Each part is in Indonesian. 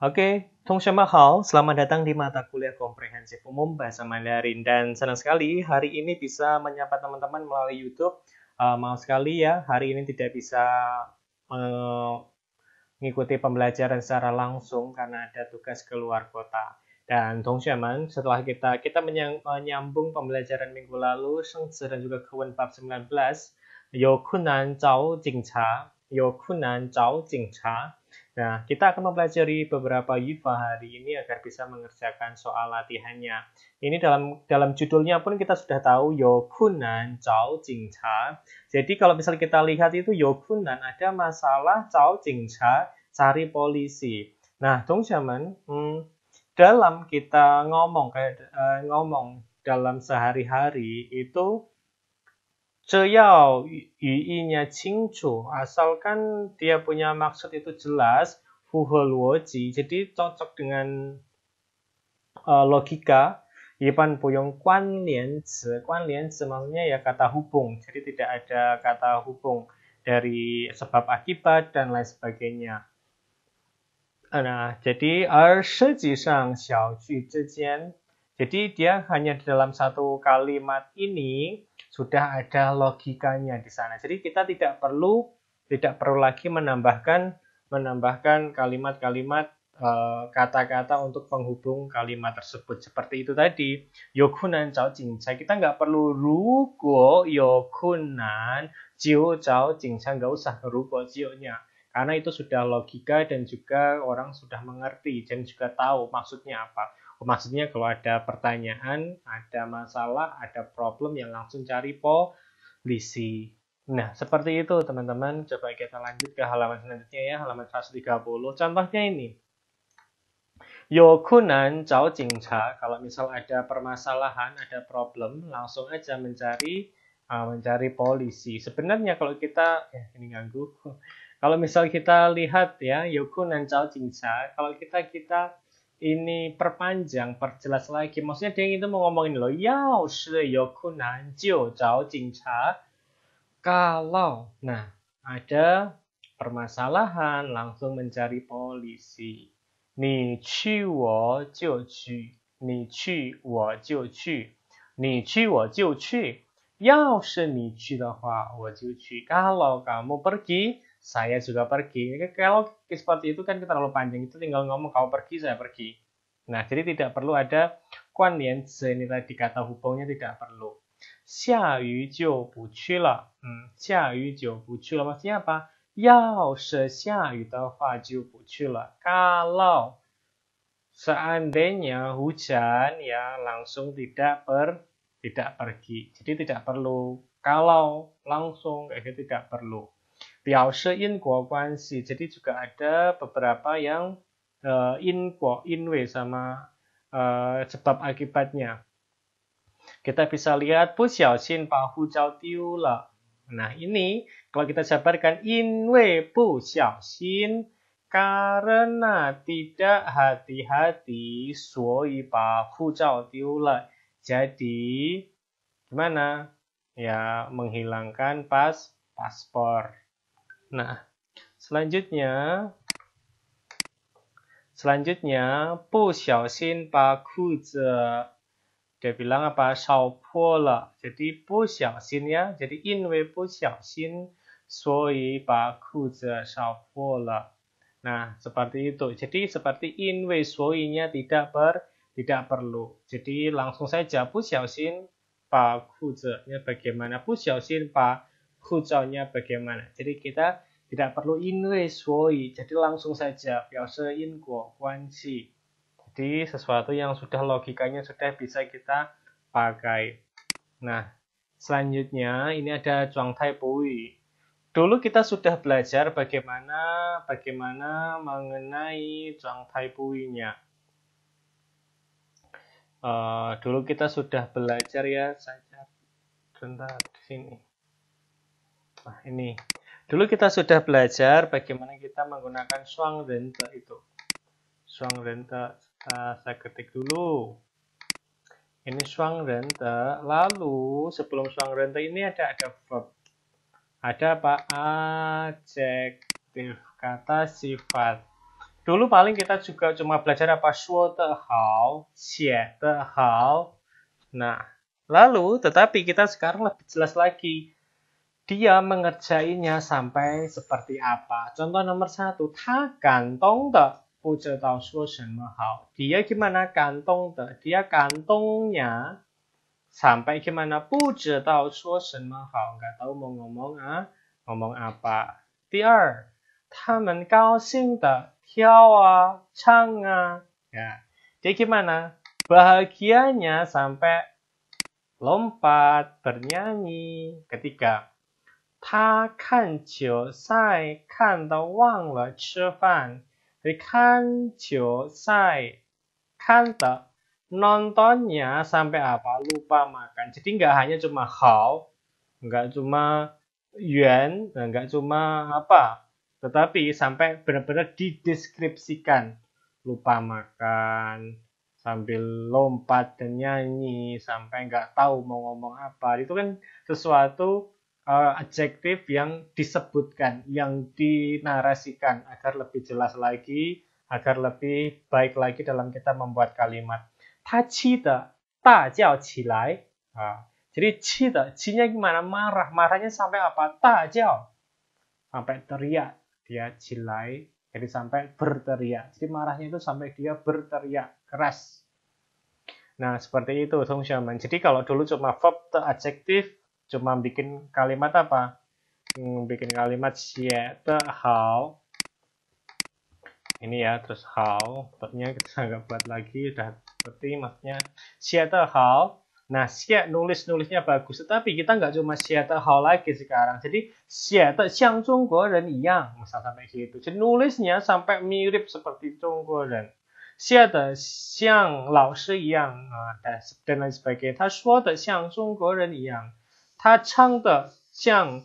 Oke, sama hal, selamat datang di mata kuliah komprehensif umum bahasa Mandarin dan senang sekali hari ini bisa menyapa teman-teman melalui YouTube. Uh, mau sekali ya, hari ini tidak bisa eh, mengikuti pembelajaran secara langsung karena ada tugas keluar kota. Dan Tong sama, setelah kita kita menyambung pembelajaran minggu lalu, Shengzi dan juga Kewen bab 19, Kunan Zhao Jingcha, Kunan Zhao Jingcha, Nah, kita akan mempelajari beberapa YIFA hari ini agar bisa mengerjakan soal latihannya. Ini dalam dalam judulnya pun kita sudah tahu Yokunan Cao Jingcha. Jadi kalau misalnya kita lihat itu Yokunan ada masalah Cao Jingcha cari polisi. Nah, Dong zaman hmm, dalam kita ngomong kayak eh, ngomong dalam sehari-hari itu 这要语义 nya cincu asalkan dia punya maksud itu jelas fuhul woji, jadi cocok dengan uh, eh, logika Yipan puyong kuan lian zi kuan lian zi maksudnya ya kata hubung jadi tidak ada kata hubung dari sebab akibat dan lain sebagainya nah jadi er seji sang xiao jadi dia hanya di dalam satu kalimat ini sudah ada logikanya di sana. Jadi kita tidak perlu tidak perlu lagi menambahkan menambahkan kalimat-kalimat eh, kata-kata untuk penghubung kalimat tersebut seperti itu tadi yokunan cao saya kita nggak perlu rugo yokunan jiu cao saya nggak usah rugo nya karena itu sudah logika dan juga orang sudah mengerti dan juga tahu maksudnya apa maksudnya kalau ada pertanyaan, ada masalah, ada problem yang langsung cari polisi. Nah, seperti itu teman-teman. Coba kita lanjut ke halaman selanjutnya ya, halaman 130. Contohnya ini. Yokunan Cao Jingcha, kalau misal ada permasalahan, ada problem, langsung aja mencari uh, mencari polisi. Sebenarnya kalau kita, ya ini ganggu. Kalau misal kita lihat ya, Yokunan Cao Jingcha, kalau kita kita ini perpanjang, perjelas lagi. Maksudnya dia itu mau ngomongin loh, yao shi yoku nanjiu zhao jingcha. Kalau, nah, ada permasalahan, langsung mencari polisi. Ni qi wo jiu qi. Ni qi wo jiu qi. Ni qi wo jiu qi. Yao shi ni qi de hua, wo jiu qi. Kalau kamu pergi, saya juga pergi. Ya, kalau seperti itu kan terlalu panjang, itu tinggal ngomong kau pergi, saya pergi. Nah, jadi tidak perlu ada kuan lian ini tadi kata hubungnya tidak perlu. Xia yu jiu bu qu le. Hmm, xia yu jiu bu qu le. Maksudnya apa? Yao shi xia yu de hua jiu bu qu le. Kalau seandainya hujan ya langsung tidak per tidak pergi. Jadi tidak perlu. Kalau langsung itu tidak perlu. Biasa in 国 Jadi juga ada beberapa yang uh, in in we sama uh, sebab akibatnya. Kita bisa lihat Xiao Xin 不小心把护照丢了. Nah ini kalau kita jabarkan in Xin karena tidak hati-hati, suoi hujau tiula. Jadi, gimana? Ya, menghilangkan pas paspor. Nah, selanjutnya selanjutnya bu xiaoxin ba kuze dia bilang apa? Shao pola. Jadi bu xiaoxin ya. Jadi in wei bu xiaoxin soi ba jadi, shao pola. Nah, seperti itu. Jadi seperti in jadi, soinya tidak ber tidak perlu. Jadi langsung saja bu xiaoxin ba kuze. Ya bagaimana bu xiaoxin ba kucaunya bagaimana. Jadi kita tidak perlu English woi, jadi langsung saja kuo kuan si. Jadi sesuatu yang sudah logikanya sudah bisa kita pakai. Nah, selanjutnya ini ada cuang Tai pui. Dulu kita sudah belajar bagaimana bagaimana mengenai cuang Tai pui nya Uh, eh, dulu kita sudah belajar ya, saja sebentar di sini. Nah, ini. Dulu kita sudah belajar bagaimana kita menggunakan suang renta itu. Suang renta uh, eh, saya ketik dulu. Ini suang renta lalu sebelum suang renta ini ada ada verb. Ada apa? Adjektif, kata sifat. Dulu paling kita juga cuma belajar apa? Shuo hal hao, xie Nah, lalu tetapi kita sekarang lebih jelas lagi dia mengerjainya sampai seperti apa. Contoh nomor satu, ta kantong de bu tahu shuo shenme hao. Dia gimana kantong de? Dia kantongnya sampai gimana bu zhao shuo shenme hao. Nggak tahu mau ngomong ah, ngomong apa. Tiar, ta men gao xing de tiao a, chang a. Ya. Dia gimana? Bahagianya sampai lompat, bernyanyi. Ketiga, 他看球赛看到忘了吃饭，看球赛看 the nontonnya sampai apa lupa makan. Jadi nggak hanya cuma how, nggak cuma yuan, nggak cuma apa, tetapi sampai benar-benar dideskripsikan lupa makan sambil lompat dan nyanyi sampai nggak tahu mau ngomong apa itu kan sesuatu uh, adjektif yang disebutkan, yang dinarasikan agar lebih jelas lagi, agar lebih baik lagi dalam kita membuat kalimat. Ta qi de da jiao qi lai. jadi qi de, qi-nya gimana? Marah. Marahnya sampai apa? Ta jiao. Sampai teriak. Dia jilai. Jadi sampai berteriak. Jadi marahnya itu sampai dia berteriak keras. Nah, seperti itu, Song Jadi kalau dulu cuma verb, adjective, cuma bikin kalimat apa? Hmm, bikin kalimat siete how ini ya terus how tentunya kita nggak buat lagi udah seperti maksudnya siete how Nah, siete nulis nulisnya bagus, tetapi kita nggak cuma siete how lagi sekarang. Jadi siete siang xiang dan yang, misal sampai gitu. Jadi nulisnya sampai mirip seperti Zhongguo dan siete siang lao shi yang, nah, dan, dan lain sebagainya. Dia dan yang. 他唱的像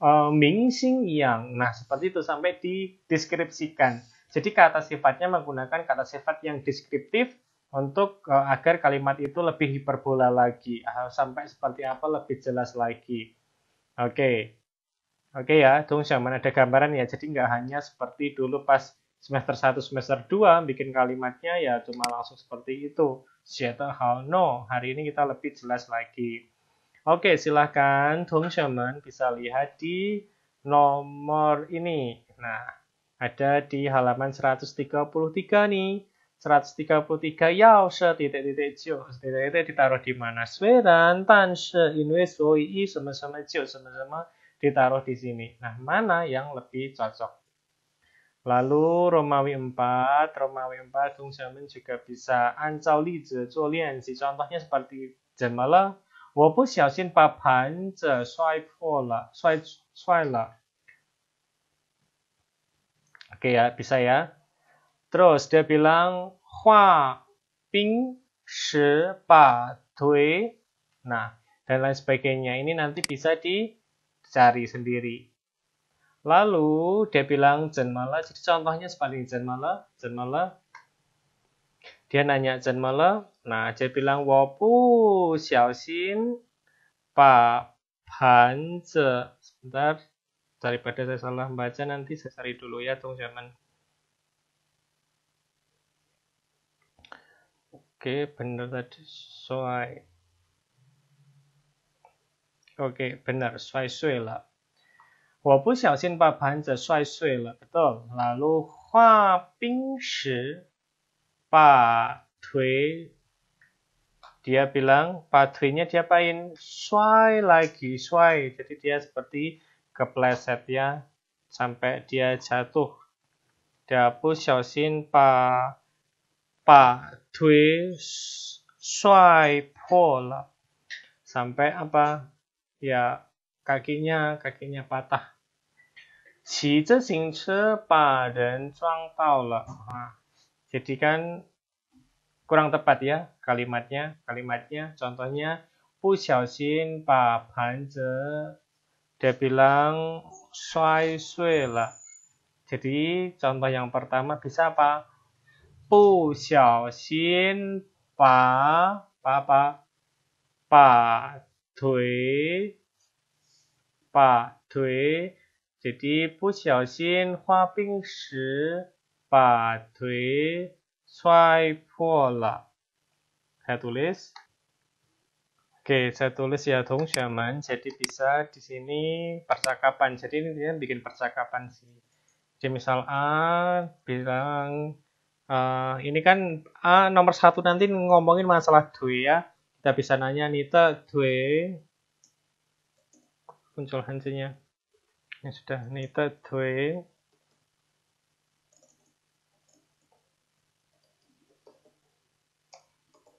uh, Yang. Nah, seperti itu sampai dideskripsikan. Jadi kata sifatnya menggunakan kata sifat yang deskriptif untuk uh, agar kalimat itu lebih hiperbola lagi, uh, sampai seperti apa lebih jelas lagi. Oke. Okay. Oke okay ya, dong zaman ada gambaran ya. Jadi nggak hanya seperti dulu pas semester 1, semester 2 bikin kalimatnya ya cuma langsung seperti itu. Siapa hal no. Hari ini kita lebih jelas lagi. Oke, silahkan Tongsemen bisa lihat di nomor ini. Nah, ada di halaman 133 nih. 133 yao se titik titik jiu titik titik ditaruh di mana? Sueran, tan se, inwe, soi, i, sama-sama jiu, sama-sama ditaruh di sini. Nah, mana yang lebih cocok? Lalu Romawi 4, Romawi 4, Tungsemen juga bisa ancau lize, zuo si Contohnya seperti jemala 我不小心把盘子摔破了，摔摔了。Oke okay ya, bisa ya. Terus dia bilang Hua Ping Shi Ba Tui. Nah, dan lain sebagainya. Ini nanti bisa dicari sendiri. Lalu dia bilang Zen Mala. Jadi contohnya seperti Zen Mala, Zen Mala, dia nanya Jan Mele, nah dia bilang wopu xiaoxin pa ze. Sebentar, daripada saya salah baca nanti saya cari dulu ya tong jangan. Oke, benar tadi soai. Oke, benar soai sui lah. betul. Lalu shi, pa tui dia bilang Dui-nya dia diapain swai lagi swai jadi dia seperti kepleset ya sampai dia jatuh dia dapu xiaoxin pa pa tui swai pola sampai apa ya kakinya kakinya patah 骑自行车把人撞到了啊！jadi kan kurang tepat ya kalimatnya. Kalimatnya contohnya Bu Xiaoxin Pa Pan Dia bilang Sui Sui lah. Jadi contoh yang pertama bisa apa? Bu Xiaoxin Pa Pa Pa Pa Tui Pa Tui jadi Bu Xiaoxin Hua Bing Shi 把腿摔破了。Saya tulis. Oke, saya tulis ya, dong, Syaman. Jadi bisa di sini percakapan. Jadi ini dia bikin percakapan sih. Jadi misal A bilang, uh, ini kan A nomor satu nanti ngomongin masalah dui ya. Kita bisa nanya Nita dui. muncul hansinya. Ini sudah, Nita dui.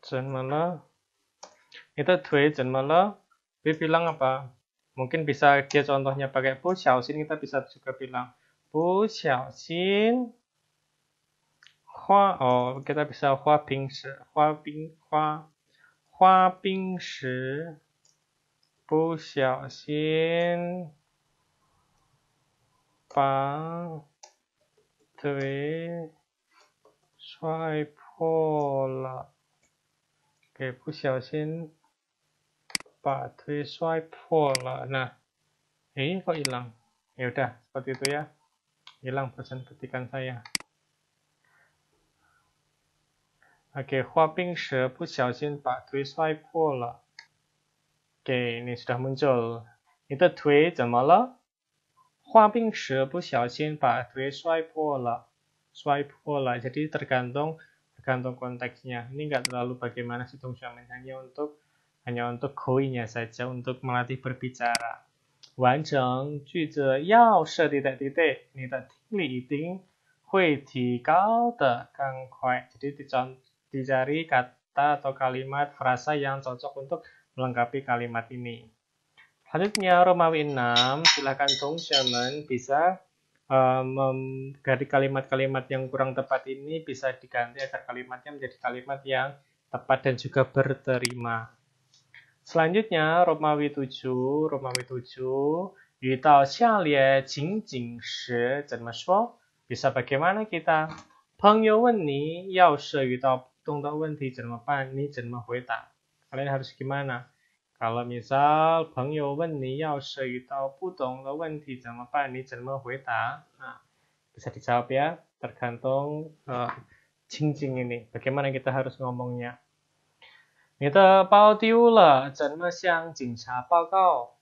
jernmala itu due malah B bilang apa mungkin bisa dia contohnya pakai bu xiaoxin kita bisa juga bilang bu xiaoxin hua oh kita bisa hua ping shi hua ping hua hua ping shi bu xiaoxin bang dui 摔破了。给不小心把推摔破了。Nah, ini kok hilang? Ya udah, seperti itu ya. Hilang pesan ketikan saya. Oke, okay, Huaping She Bu Xiaoxin Ba Tui Suai Po Le. Oke, okay, ini sudah muncul. Itu Tui Zemala. Huaping She Bu Xiaoxin Ba Tui Suai Po Le. Suai Po Le. Jadi tergantung tergantung konteksnya ini nggak terlalu bagaimana sih Shaman hanya untuk hanya untuk koinnya saja untuk melatih berbicara 完成句子要设计的 jadi dicari kata atau kalimat frasa yang cocok untuk melengkapi kalimat ini. Selanjutnya Romawi 6, silahkan Dong Shaman bisa um, dari kalimat-kalimat yang kurang tepat ini bisa diganti agar kalimatnya menjadi kalimat yang tepat dan juga berterima. Selanjutnya Romawi 7, Romawi 7 Yutao xialie jing jing shi Bisa bagaimana kita? Kalian harus gimana? 如果，比如说，朋友问你，要是遇到不懂的问题怎么办？你怎么回答？啊，比如说，这道题啊，它看懂呃情景，这里，怎么我们怎么回答？你的包丢了，怎么向警察报告？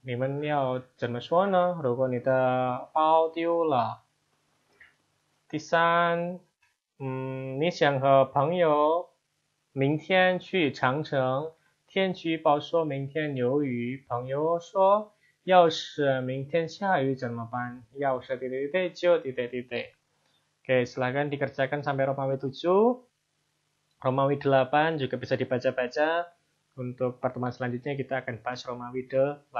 你们要怎么说呢？如果你的包丢了，第三，嗯，你想和朋友明天去长城。天气预报说明天有雨，朋友说要是明天下雨怎么办？要是 titik silahkan dikerjakan sampai Romawi 7. Romawi 8 juga bisa dibaca-baca. Untuk pertemuan selanjutnya kita akan bahas Romawi 8.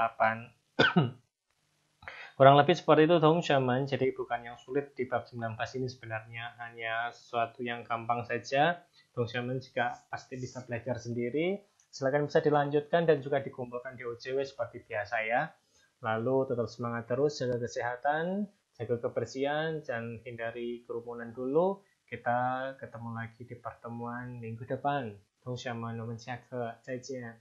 Kurang lebih seperti itu Dong Shaman, jadi bukan yang sulit di bab 19 ini sebenarnya, hanya sesuatu yang gampang saja. Dong Shaman juga pasti bisa belajar sendiri silakan bisa dilanjutkan dan juga dikumpulkan di OJW seperti biasa ya. Lalu tetap semangat terus, jaga kesehatan, jaga kebersihan, dan hindari kerumunan dulu. Kita ketemu lagi di pertemuan minggu depan. nomen 同学们，我们下课再见。